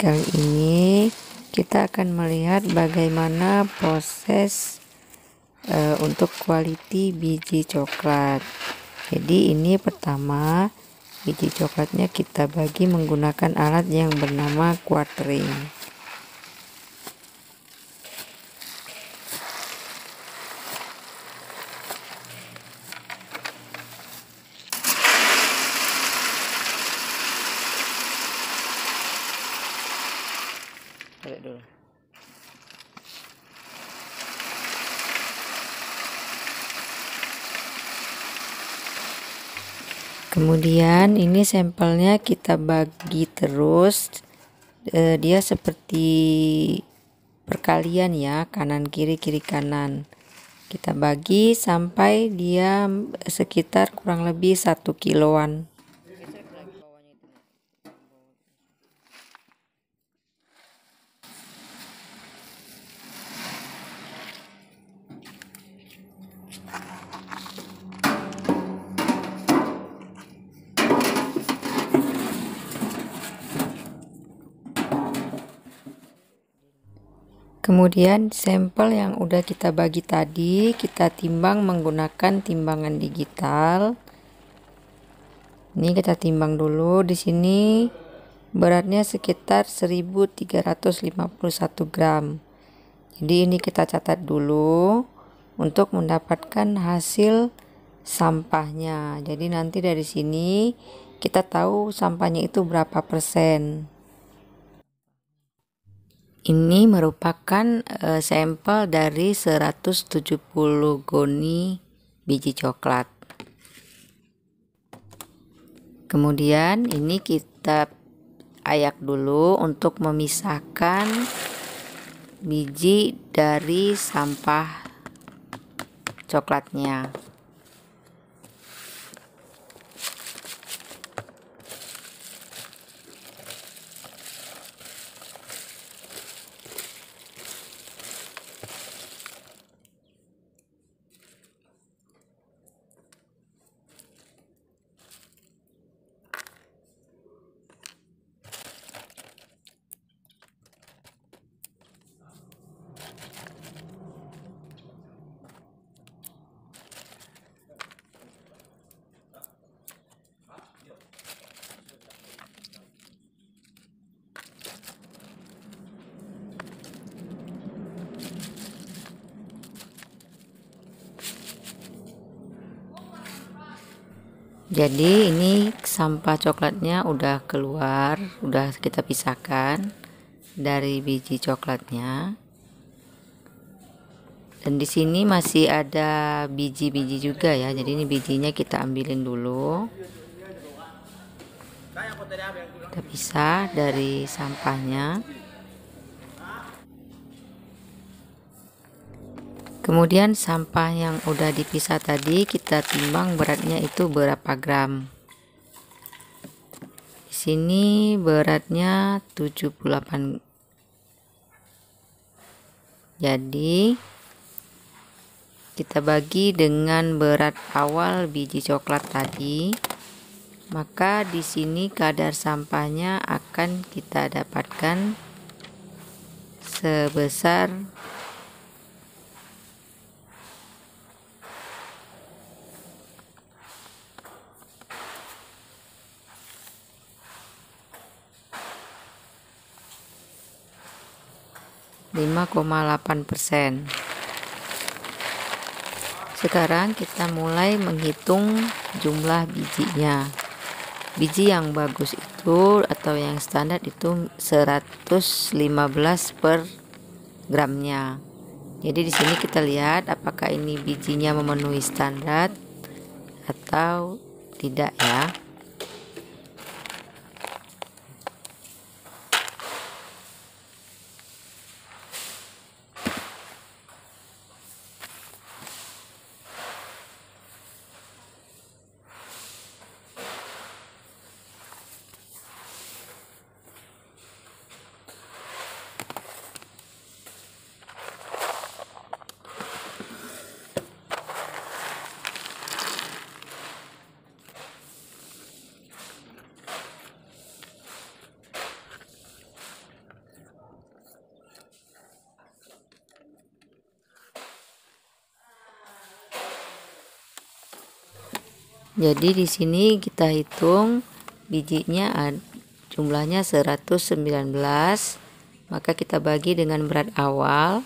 kali ini kita akan melihat bagaimana proses e, untuk quality biji coklat jadi ini pertama biji coklatnya kita bagi menggunakan alat yang bernama quartering tarik dulu kemudian ini sampelnya kita bagi terus eh, dia seperti perkalian ya kanan kiri kiri kanan kita bagi sampai dia sekitar kurang lebih satu kiloan Kemudian sampel yang udah kita bagi tadi kita timbang menggunakan timbangan digital. Ini kita timbang dulu di sini beratnya sekitar 1351 gram. Jadi ini kita catat dulu untuk mendapatkan hasil sampahnya. Jadi nanti dari sini kita tahu sampahnya itu berapa persen. Ini merupakan e, sampel dari 170 goni biji coklat. Kemudian ini kita ayak dulu untuk memisahkan biji dari sampah coklatnya. jadi ini sampah coklatnya udah keluar udah kita pisahkan dari biji coklatnya dan di sini masih ada biji-biji juga ya jadi ini bijinya kita ambilin dulu kita pisah dari sampahnya Kemudian sampah yang udah dipisah tadi kita timbang beratnya itu berapa gram. Di sini beratnya 78. Jadi kita bagi dengan berat awal biji coklat tadi, maka di sini kadar sampahnya akan kita dapatkan sebesar 5,8 persen sekarang kita mulai menghitung jumlah bijinya biji yang bagus itu atau yang standar itu 115 per gramnya jadi di sini kita lihat apakah ini bijinya memenuhi standar atau tidak ya Jadi di sini kita hitung bijinya jumlahnya 119. Maka kita bagi dengan berat awal.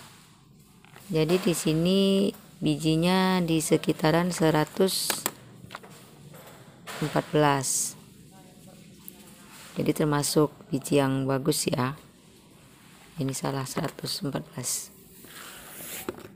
Jadi di sini bijinya di sekitaran 114. Jadi termasuk biji yang bagus ya. Ini salah 114.